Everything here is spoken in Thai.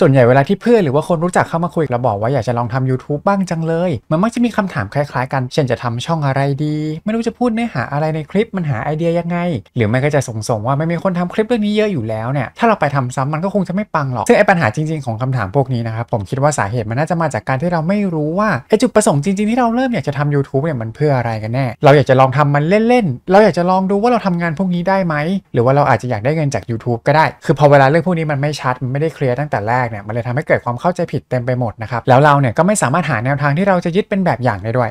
ส่วนใหญ่เวลาที่เพื่อนหรือว่าคนรู้จักเข้ามาคุยเราบอกว่าอยากจะลองทำ YouTube บ้างจังเลย มันมักจะมีคำถามคล้ายๆกัน เช่นจะทำช่องอะไรดี ไม่รู้จะพูดเนื้อหาอะไรในคลิปมันหาไอเดียยังไง หรือไม่ก็จะสง่งว่าไม่มีคนทำคลิปเรื่องนี้เยอะอยู่แล้วเนี่ย ถ้าเราไปทำซ้ำมันก็คงจะไม่ปังหรอก ซึ่งไอ้ปัญหาจริงๆของคำถามพวกนี้นะครับ ผมคิดว่าสาเหตุมันน่าจะมาจากการที่เราไม่รู้ว่าไอจุดประสงค์จริงๆที่เราเริ่มอยากจะทำ YouTube เนี่ยมันเพื่ออะไรกันแน่ เราอยากจะลองทำมันเล่นๆ เราอยากจะลองดูว่าเราทำงานพวกนี้ได้ไหม หรือว่าเราอาจจะอยากได้เงินจาก YouTube ก็ได้ คือพอเวลาเรื่องพวกนี้มันไม่ชัดมันไม่ได้เคลียร์ตั้งแต่แรกเนี่ยมันเลยทำให้เกิดความเข้าใจผิดเต็มไปหมดนะครับ แล้วเราเนี่ยก็ไม่สามารถหาแนวทางที่เราจะยึดเป็นแบบอย่างได้ด้วย